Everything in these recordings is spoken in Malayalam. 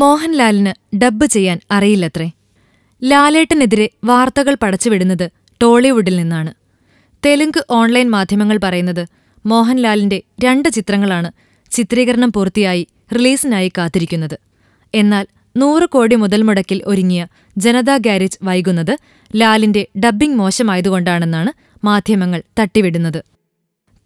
മോഹൻലാലിന് ഡബ്ബ് ചെയ്യാൻ അറിയില്ലത്രേ ലാലേട്ടനെതിരെ വാർത്തകൾ പടച്ചുവിടുന്നത് ടോളിവുഡിൽ നിന്നാണ് തെലുങ്ക് ഓൺലൈൻ മാധ്യമങ്ങൾ പറയുന്നത് മോഹൻലാലിന്റെ രണ്ട് ചിത്രങ്ങളാണ് ചിത്രീകരണം പൂർത്തിയായി റിലീസിനായി കാത്തിരിക്കുന്നത് എന്നാൽ നൂറ് കോടി മുതൽ മുടക്കിൽ ഒരുങ്ങിയ ജനതാ ഗാരേജ് വൈകുന്നത് ലാലിന്റെ ഡബ്ബിംഗ് മോശമായതുകൊണ്ടാണെന്നാണ് മാധ്യമങ്ങൾ തട്ടിവിടുന്നത്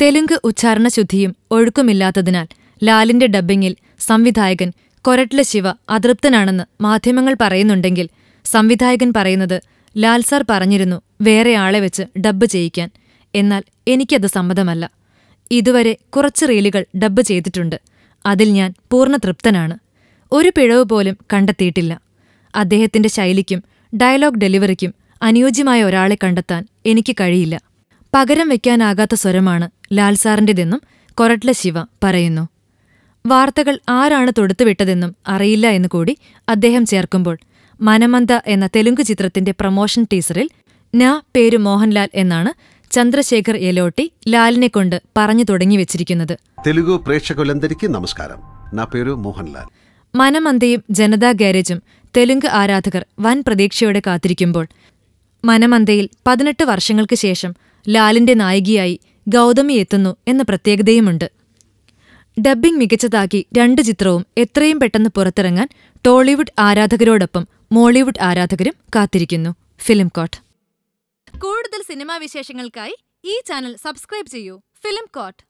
തെലുങ്ക് ഉച്ചാരണശുദ്ധിയും ഒഴുക്കുമില്ലാത്തതിനാൽ ലാലിന്റെ ഡബ്ബിംഗിൽ സംവിധായകൻ കൊരട്ടിലെ ശിവ അതൃപ്തനാണെന്ന് മാധ്യമങ്ങൾ പറയുന്നുണ്ടെങ്കിൽ സംവിധായകൻ പറയുന്നത് ലാൽ സാർ പറഞ്ഞിരുന്നു വേറെ ആളെ വെച്ച് ഡബ്ബ് ചെയ്യിക്കാൻ എന്നാൽ എനിക്കത് സമ്മതമല്ല ഇതുവരെ കുറച്ച് റീലുകൾ ഡബ്ബ് ചെയ്തിട്ടുണ്ട് അതിൽ ഞാൻ പൂർണ്ണ തൃപ്തനാണ് ഒരു പിഴവ് പോലും കണ്ടെത്തിയിട്ടില്ല അദ്ദേഹത്തിന്റെ ശൈലിക്കും ഡയലോഗ് ഡെലിവറിക്കും അനുയോജ്യമായ ഒരാളെ കണ്ടെത്താൻ എനിക്ക് കഴിയില്ല പകരം വയ്ക്കാനാകാത്ത സ്വരമാണ് ലാൽസാറിൻ്റെതെന്നും സാറിൻ്റെതെന്നും ശിവ പറയുന്നു വാർത്തകൾ ആരാണ് തൊടുത്തുവിട്ടതെന്നും അറിയില്ല എന്ന് കൂടി അദ്ദേഹം ചേർക്കുമ്പോൾ മനമന്ത എന്ന തെലുങ്ക് ചിത്രത്തിന്റെ പ്രമോഷൻ ടീസറിൽ ന പേരു മോഹൻലാൽ എന്നാണ് ചന്ദ്രശേഖർ എലോട്ടി ലാലിനെ കൊണ്ട് പറഞ്ഞു തുടങ്ങി വെച്ചിരിക്കുന്നത് തെലുഗു പ്രേക്ഷകുലന്തരിക്ക് നമസ്കാരം നാ പേര് മോഹൻലാൽ മനമന്തയും ജനതാ ഗാരേജും തെലുങ്ക് ആരാധകർ വൻ പ്രതീക്ഷയോടെ കാത്തിരിക്കുമ്പോൾ മനമന്തയിൽ പതിനെട്ട് വർഷങ്ങൾക്ക് ശേഷം ലാലിന്റെ നായികയായി ഗൗതമി എത്തുന്നു എന്ന പ്രത്യേകതയുമുണ്ട് ഡബ്ബിംഗ് മികച്ചതാക്കി രണ്ട് ചിത്രവും എത്രയും പെട്ടെന്ന് പുറത്തിറങ്ങാൻ ടോളിവുഡ് ആരാധകരോടൊപ്പം മോളിവുഡ് ആരാധകരും കാത്തിരിക്കുന്നു ഫിലിം കോട്ട് കൂടുതൽ സിനിമാ വിശേഷങ്ങൾക്കായി ഈ ചാനൽ സബ്സ്ക്രൈബ് ചെയ്യൂ ഫിലിം കോട്ട്